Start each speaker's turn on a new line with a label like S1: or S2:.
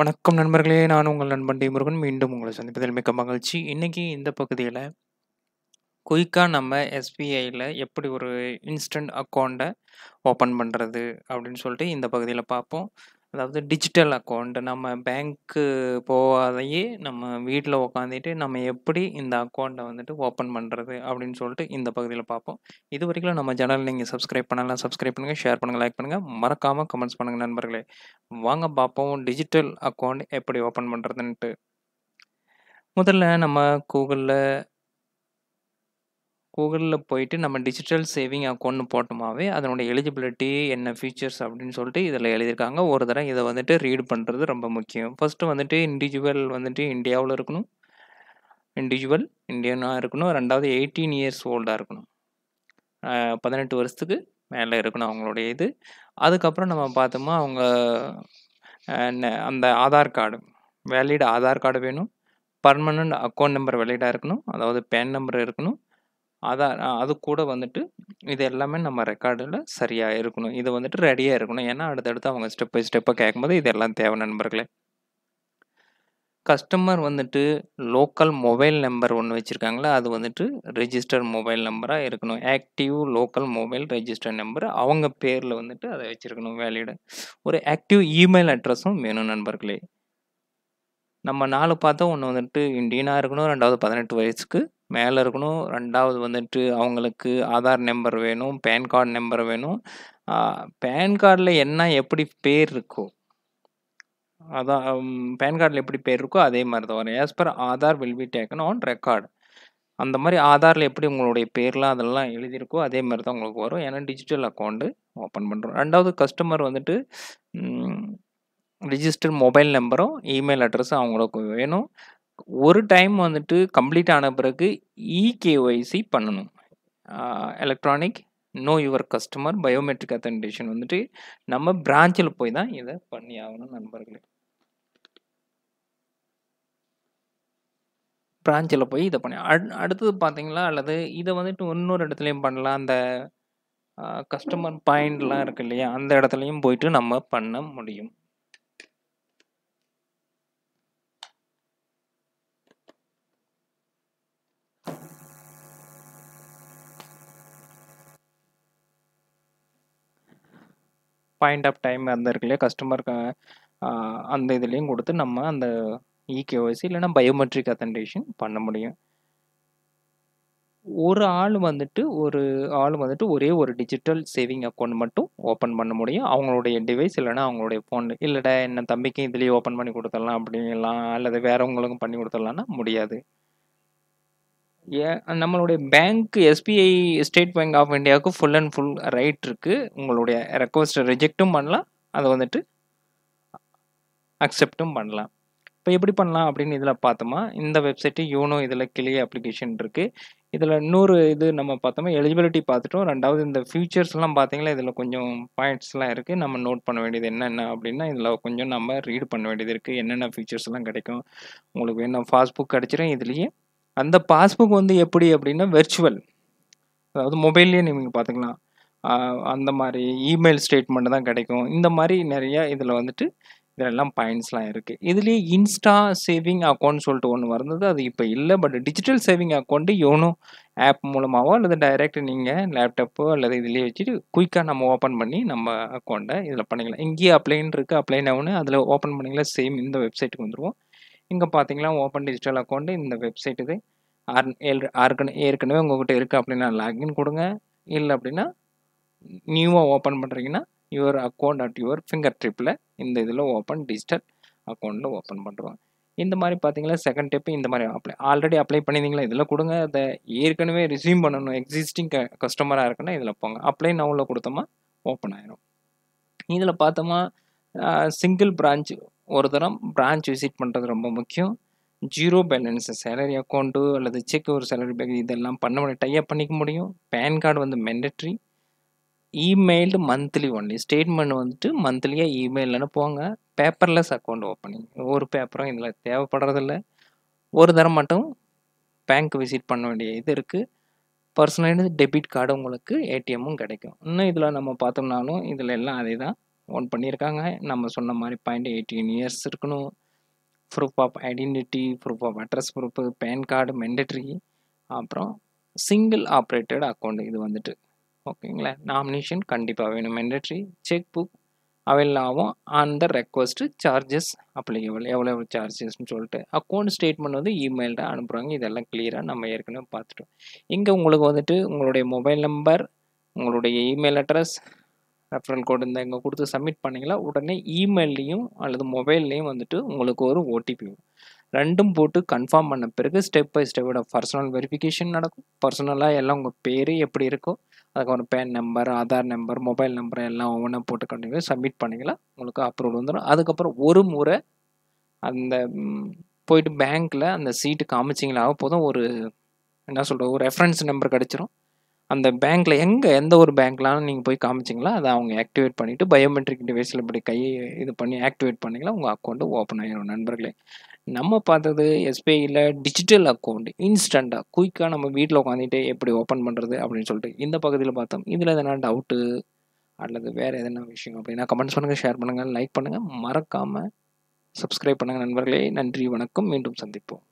S1: வணக்கம் நண்பர்களே நான் உங்கள் நண்பன் டி முருகன் மீண்டும் உங்களை சந்திப்பதில் மிக்க மகிழ்ச்சி இன்றைக்கி இந்த பகுதியில் குயிக்காக நம்ம எஸ்பிஐயில் எப்படி ஒரு இன்ஸ்டன்ட் அக்கௌண்ட்டை ஓப்பன் பண்ணுறது அப்படின்னு சொல்லிட்டு இந்த பகுதியில் பார்ப்போம் அதாவது டிஜிட்டல் அக்கௌண்ட் நம்ம பேங்க்கு போகாதையே நம்ம வீட்டில் உக்காந்துட்டு நம்ம எப்படி இந்த அக்கௌண்ட்டை வந்துட்டு ஓப்பன் பண்ணுறது அப்படின்னு சொல்லிட்டு இந்த பகுதியில் பார்ப்போம் இது வரைக்கும் நம்ம சேனல் நீங்கள் சப்ஸ்கிரைப் பண்ணலாம் சப்ஸ்கிரைப் பண்ணுங்கள் ஷேர் பண்ணுங்கள் லைக் பண்ணுங்கள் மறக்காமல் கமெண்ட்ஸ் பண்ணுங்கள் நண்பர்களே வாங்க பார்ப்போம் டிஜிட்டல் அக்கௌண்ட் எப்படி ஓப்பன் பண்ணுறதுன்ட்டு முதல்ல நம்ம கூகுளில் கூகுளில் போயிட்டு நம்ம டிஜிட்டல் சேவிங் அக்கௌண்ட் போட்டோமாவே அதனுடைய எலிஜிபிலிட்டி என்ன ஃபீச்சர்ஸ் அப்படின்னு சொல்லிட்டு இதில் எழுதியிருக்காங்க ஒரு தடவை இதை வந்துட்டு ரீட் பண்ணுறது ரொம்ப முக்கியம் ஃபஸ்ட்டு வந்துட்டு இண்டிவிஜுவல் வந்துட்டு இந்தியாவில் இருக்கணும் இண்டிவிஜுவல் இந்தியனாக இருக்கணும் ரெண்டாவது எயிட்டீன் இயர்ஸ் ஓல்டாக இருக்கணும் பதினெட்டு வருஷத்துக்கு மேலே இருக்கணும் அவங்களுடைய இது அதுக்கப்புறம் நம்ம பார்த்தோமா அவங்க அந்த Aadhaar card valid Aadhaar card வேணும் பர்மனண்ட் அக்கௌண்ட் நம்பர் வெளியிடாக இருக்கணும் அதாவது பேன் நம்பர் இருக்கணும் அதான் அது கூட வந்துட்டு இது எல்லாமே நம்ம ரெக்கார்டில் சரியாக இருக்கணும் இது வந்துட்டு ரெடியாக இருக்கணும் ஏன்னா அடுத்தடுத்து அவங்க ஸ்டெப் பை ஸ்டெப்பாக கேட்கும்போது இதெல்லாம் தேவை நண்பர்களே கஸ்டமர் வந்துட்டு லோக்கல் மொபைல் நம்பர் ஒன்று வச்சுருக்காங்களே அது வந்துட்டு ரெஜிஸ்டர் மொபைல் நம்பராக இருக்கணும் active local mobile register number அவங்க பேரில் வந்துட்டு அதை வச்சுருக்கணும் வேலையிட ஒரு ஆக்டிவ் இமெயில் அட்ரஸும் வேணும் நண்பர்களே நம்ம நாலு பார்த்தா ஒன்று வந்துட்டு இண்டியனாக இருக்கணும் ரெண்டாவது பதினெட்டு வயசுக்கு மேலே இருக்கணும் ரெண்டாவது வந்துட்டு அவங்களுக்கு ஆதார் நம்பர் வேணும் பேன் கார்டு நம்பர் வேணும் பேன் கார்டில் என்ன எப்படி பேர் இருக்கோ அதான் பேன் கார்டில் எப்படி பேர் இருக்கோ அதே மாதிரி தான் வரும் as per Aadhaar will be taken on record அந்த மாதிரி ஆதாரில் எப்படி உங்களுடைய பேர்லாம் அதெல்லாம் எழுதியிருக்கோ அதே மாதிரி தான் உங்களுக்கு வரும் ஏன்னா டிஜிட்டல் அக்கௌண்ட்டு ஓப்பன் பண்ணுறோம் ரெண்டாவது கஸ்டமர் வந்துட்டு ரிஜிஸ்டர் மொபைல் நம்பரும் இமெயில் அட்ரஸும் அவங்களுக்கு வேணும் ஒரு டைம் வந்துட்டு கம்ப்ளீட் ஆன பிறகு இகேஒய்சி பண்ணணும் electronic know your customer biometric authentication வந்துட்டு நம்ம பிரான்ச்சில் போய் தான் இதை பண்ணி ஆகணும் நண்பர்களே பிரான்ச்சில் போய் இதை பண்ணி அடுத்தது பார்த்தீங்களா அல்லது இதை வந்துட்டு இன்னொரு இடத்துலையும் பண்ணலாம் அந்த கஸ்டமர் பாயிண்ட்லாம் இருக்கு இல்லையா அந்த இடத்துலையும் போயிட்டு நம்ம பண்ண முடியும் பாயிண்ட் ஆஃப் டைம் அந்த இருக்குல்லையே கஸ்டமருக்கு அந்த இதுலேயும் கொடுத்து நம்ம அந்த இகேஒய்சி இல்லைனா பயோமெட்ரிக் அத்தன்டேஷன் பண்ண முடியும் ஒரு ஆள் வந்துட்டு ஒரு ஆள் வந்துட்டு ஒரே ஒரு டிஜிட்டல் சேவிங் அக்கௌண்ட் மட்டும் ஓப்பன் பண்ண முடியும் அவங்களுடைய டிவைஸ் இல்லைனா அவங்களுடைய ஃபோன் இல்லைடா என்ன தம்பிக்கும் இதுலேயே ஓப்பன் பண்ணி கொடுத்துடலாம் அப்படின்லாம் அல்லது வேறவங்களுக்கும் பண்ணி கொடுத்துடலாம்னா முடியாது நம்மளுடைய bank SBI State Bank of இந்தியாவுக்கு ஃபுல் அண்ட் ஃபுல் ரைட் இருக்குது உங்களுடைய ரெக்வஸ்ட்டை ரிஜெக்ட்டும் பண்ணலாம் அதை வந்துட்டு அக்செப்டும் பண்ணலாம் இப்போ எப்படி பண்ணலாம் அப்படின்னு இதில் பார்த்தோமா இந்த வெப்சைட்டு யூனோ இதில் கிளி அப்ளிகேஷன் இருக்குது இதில் இன்னொரு இது நம்ம பார்த்தோமா எலிஜிபிலிட்டி பார்த்துட்டோம் ரெண்டாவது இந்த ஃபியூச்சர்ஸ்லாம் பார்த்தீங்களா இதில் கொஞ்சம் பாயிண்ட்ஸ்லாம் இருக்குது நம்ம நோட் பண்ண வேண்டியது என்னென்ன அப்படின்னா இதில் கொஞ்சம் நம்ம ரீட் பண்ண வேண்டியது இருக்குது என்னென்ன ஃபியூச்சர்ஸ்லாம் கிடைக்கும் உங்களுக்கு ஃபாஸ்ட் பாஸ்புக் கிடச்சிரும் இதுலேயே அந்த பாஸ்புக் வந்து எப்படி அப்படின்னா வெர்ச்சுவல் அதாவது மொபைல்லேயே நீங்கள் பார்த்துக்கலாம் அந்த மாதிரி இமெயில் ஸ்டேட்மெண்ட் தான் கிடைக்கும் இந்த மாதிரி நிறையா இதில் வந்துட்டு இதெல்லாம் பாயிண்ட்ஸ்லாம் இருக்குது இதுலேயே இன்ஸ்டா சேவிங் அக்கௌண்ட் சொல்லிட்டு ஒன்று வந்தது அது இப்போ இல்லை but digital saving account YONO app மூலமாகவோ அல்லது டைரெக்ட் நீங்கள் லேப்டாப்போ அல்லது இதுலேயே வச்சுட்டு குயிக்காக நம்ம ஓப்பன் பண்ணி நம்ம அக்கௌண்ட்டை இதில் பண்ணிக்கலாம் இங்கேயே அப்ளைன் இருக்குது அப்ளைன் ஆகணும் அதில் ஓப்பன் பண்ணிக்கலாம் சேம் இந்த வெப்சைட்டுக்கு வந்துடுவோம் இங்கே பார்த்தீங்கன்னா ஓப்பன் டிஜிட்டல் அக்கௌண்ட்டு இந்த வெப்சைட் இது ஏற்கனவே உங்கள்கிட்ட இருக்குது அப்படின்னா லாகின் கொடுங்க இல்லை அப்படின்னா நியூவாக ஓப்பன் பண்ணுறீங்கன்னா your account at your finger ட்ரிப்பில் இந்த இதில் ஓப்பன் டிஜிட்டல் அக்கௌண்ட்டில் ஓப்பன் பண்ணுறோம் இந்த மாதிரி பார்த்தீங்களா செகண்ட் டெப் இந்த மாதிரி அப்ளை ஆல்ரெடி அப்ளை பண்ணியிருந்தீங்களா இதில் கொடுங்க அதை ஏற்கனவே ரிசீவ் பண்ணணும் எக்ஸிஸ்டிங் க கஸ்டமராக இருக்குன்னா இதில் போங்க அப்ளை நவுனில் கொடுத்தோமா ஓப்பன் ஆயிரும் இதில் பார்த்தோமா சிங்கிள் பிரான்ச் ஒரு தரம் பிரான்ச் விசிட் பண்ணுறது ரொம்ப முக்கியம் ஜீரோ பேலன்ஸ் சேலரி அக்கௌண்ட்டு அல்லது செக் ஒரு சேலரி பேக் இதெல்லாம் பண்ண முடியும் டைப் பண்ணிக்க முடியும் பேன் கார்டு வந்து mandatory email monthly only statement வந்துட்டு மந்த்லியாக இமெயில் அனுப்புவாங்க பேப்பர்லெஸ் அக்கௌண்ட் ஓப்பனிங் ஒரு பேப்பரும் இதில் தேவைப்படுறதில்ல ஒரு தரம் மட்டும் பேங்க் விசிட் பண்ண வேண்டிய இது இருக்குது பர்சனலி டெபிட் கார்டு உங்களுக்கு ஏடிஎம்மும் கிடைக்கும் இன்னும் இதில் நம்ம பார்த்தோம்னாலும் இதில் எல்லாம் அதே தான் ஓன் பண்ணியிருக்காங்க நம்ம சொன்ன மாதிரி பாயிண்ட் எயிட்டீன் இயர்ஸ் இருக்கணும் proof of identity proof of address proof PAN card mandatory அப்புறம் சிங்கிள் ஆப்ரேட்டட் அக்கௌண்ட் இது வந்துட்டு ஓகேங்களா நாமினேஷன் கண்டிப்பாக வேணும் மெண்டட்ரி செக் புக் அவைல் ஆகும் on the request charges applicable எவ்வளோ எவ்வளோ சார்ஜஸ்ன்னு சொல்லிட்டு அக்கௌண்ட் ஸ்டேட்மெண்ட் வந்து இமெயில் தான் அனுப்புகிறாங்க இதெல்லாம் கிளியராக நம்ம ஏற்கனவே பார்த்துட்டோம் இங்கே உங்களுக்கு வந்துட்டு உங்களுடைய மொபைல் நம்பர் உங்களுடைய இமெயில் அட்ரஸ் ரெஃபரல் கோடு இந்த இங்கே கொடுத்து சப்மிட் பண்ணிங்களா உடனே இமெயிலையும் அல்லது மொபைல்லையும் வந்துட்டு உங்களுக்கு ஒரு ஓடிபி ரெண்டும் போட்டு கன்ஃபார்ம் பண்ண பிறகு ஸ்டெப் பை ஸ்டெப்போட பர்சனல் வெரிஃபிகேஷன் நடக்கும் பர்சனலாக எல்லாம் உங்கள் பேர் எப்படி இருக்கோ அதுக்கப்புறம் PAN number Aadhaar number mobile number எல்லாம் ஒவ்வொன்றும் போட்டு கண்டிப்பாக சப்மிட் பண்ணிங்களா உங்களுக்கு அப்ரூவல் வந்துடும் அதுக்கப்புறம் ஒரு முறை அந்த போயிட்டு பேங்க்கில் அந்த சீட்டு காமிச்சிங்களாக போதும் ஒரு என்ன சொல்கிறது ஒரு ரெஃபரன்ஸ் நம்பர் கிடச்சிரும் அந்த பேங்க்கில் எங்கே எந்த ஒரு பேங்க்லாம் நீங்கள் போய் காமிச்சிங்களா அதை அவங்க ஆக்டிவேட் பண்ணிவிட்டு பயோமெட்ரிக் டிவைஸில் இப்படி கை இது பண்ணி ஆக்டிவேட் பண்ணிங்களா உங்கள் அக்கௌண்ட்டு ஓப்பன் ஆகிடும் நண்பர்களே நம்ம பார்த்தது எஸ்பிஐயில் டிஜிட்டல் அக்கௌண்ட் இன்ஸ்டண்ட்டாக குயிக்காக நம்ம வீட்டில் உட்காந்துட்டு எப்படி ஓப்பன் பண்ணுறது அப்படின்னு சொல்லிட்டு இந்த பகுதியில் பார்த்தோம் இதில் எதனா டவுட்டு அல்லது வேறு எதனா விஷயம் அப்படின்னா கமெண்ட்ஸ் பண்ணுங்கள் ஷேர் பண்ணுங்கள் லைக் பண்ணுங்கள் மறக்காமல் சப்ஸ்கிரைப் பண்ணுங்கள் நண்பர்களே நன்றி வணக்கம் மீண்டும் சந்திப்போம்